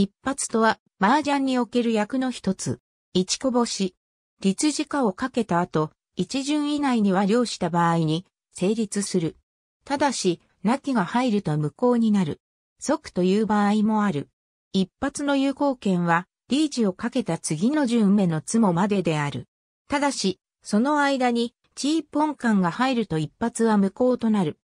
一発とは、麻雀における役の一つ。一こぼし。立字化をかけた後、一巡以内には了した場合に、成立する。ただし、なきが入ると無効になる。即という場合もある。一発の有効権は、リーチをかけた次の順目のつもまでである。ただし、その間に、チーポンカンが入ると一発は無効となる。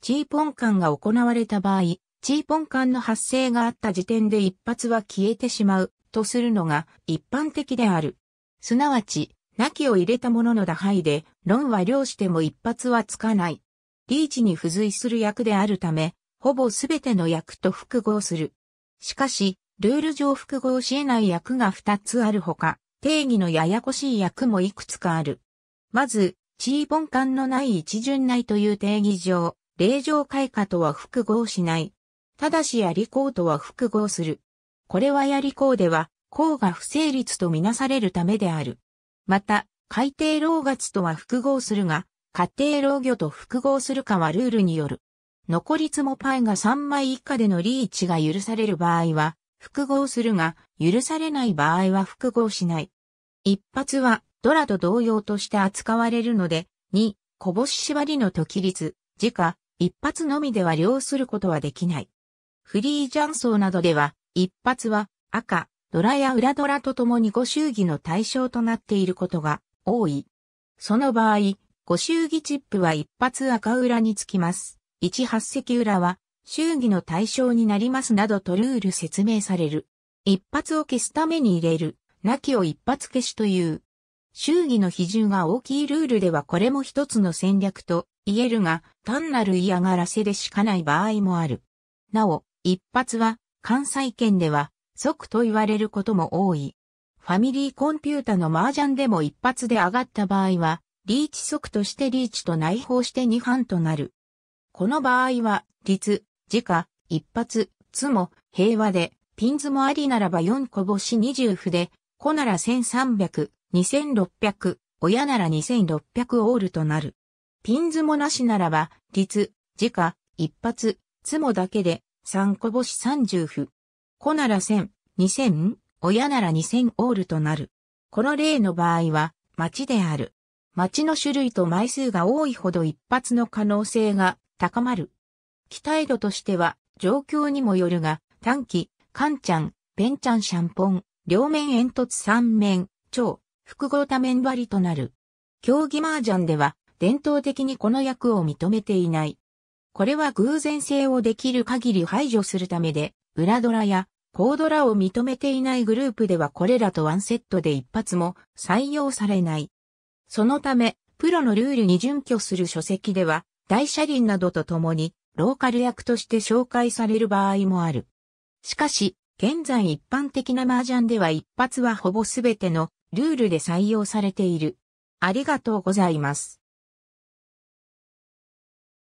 チーポンカンが行われた場合、チーポン管の発生があった時点で一発は消えてしまうとするのが一般的である。すなわち、なきを入れたものの打敗で、論は量しても一発はつかない。リーチに付随する役であるため、ほぼすべての役と複合する。しかし、ルール上複合し得ない役が二つあるほか、定義のややこしい役もいくつかある。まず、チーポン感のない一巡内という定義上、令状開花とは複合しない、ただしやリコとは複合する。これはやリコでは、項が不成立とみなされるためである。また、海底老月とは複合するが、家庭老魚と複合するかはルールによる。残りつもパイが3枚以下でのリーチが許される場合は、複合するが、許されない場合は複合しない。一発は、ドラと同様として扱われるので、2、こぼし縛りの時率、時価、一発のみでは量することはできない。フリージャンソーなどでは、一発は赤、ドラや裏ドラとともにご祝儀の対象となっていることが多い。その場合、ご祝儀チップは一発赤裏につきます。一八石裏は、祝儀の対象になりますなどとルール説明される。一発を消すために入れる、なきを一発消しという。祝儀の比重が大きいルールではこれも一つの戦略と言えるが、単なる嫌がらせでしかない場合もある。なお、一発は関西圏では即と言われることも多い。ファミリーコンピュータの麻雀でも一発で上がった場合は、リーチ即としてリーチと内包して2班となる。この場合は、率、時価、一発、つも、平和で、ピンズもありならば4個星20歩で、子なら1300、2600、親なら2600オールとなる。ピンズもなしならば、率、時価、一発、つもだけで、三個星三十歩。子なら千、二千、親なら二千オールとなる。この例の場合は、町である。町の種類と枚数が多いほど一発の可能性が高まる。期待度としては、状況にもよるが、短期、カンちゃん、ベンちゃんシャンポン、両面煙突三面、超、複合多面張りとなる。競技麻雀では、伝統的にこの役を認めていない。これは偶然性をできる限り排除するためで、裏ドラやコードラを認めていないグループではこれらとワンセットで一発も採用されない。そのため、プロのルールに準拠する書籍では、大車輪などと共に、ローカル役として紹介される場合もある。しかし、現在一般的な麻雀では一発はほぼすべてのルールで採用されている。ありがとうございます。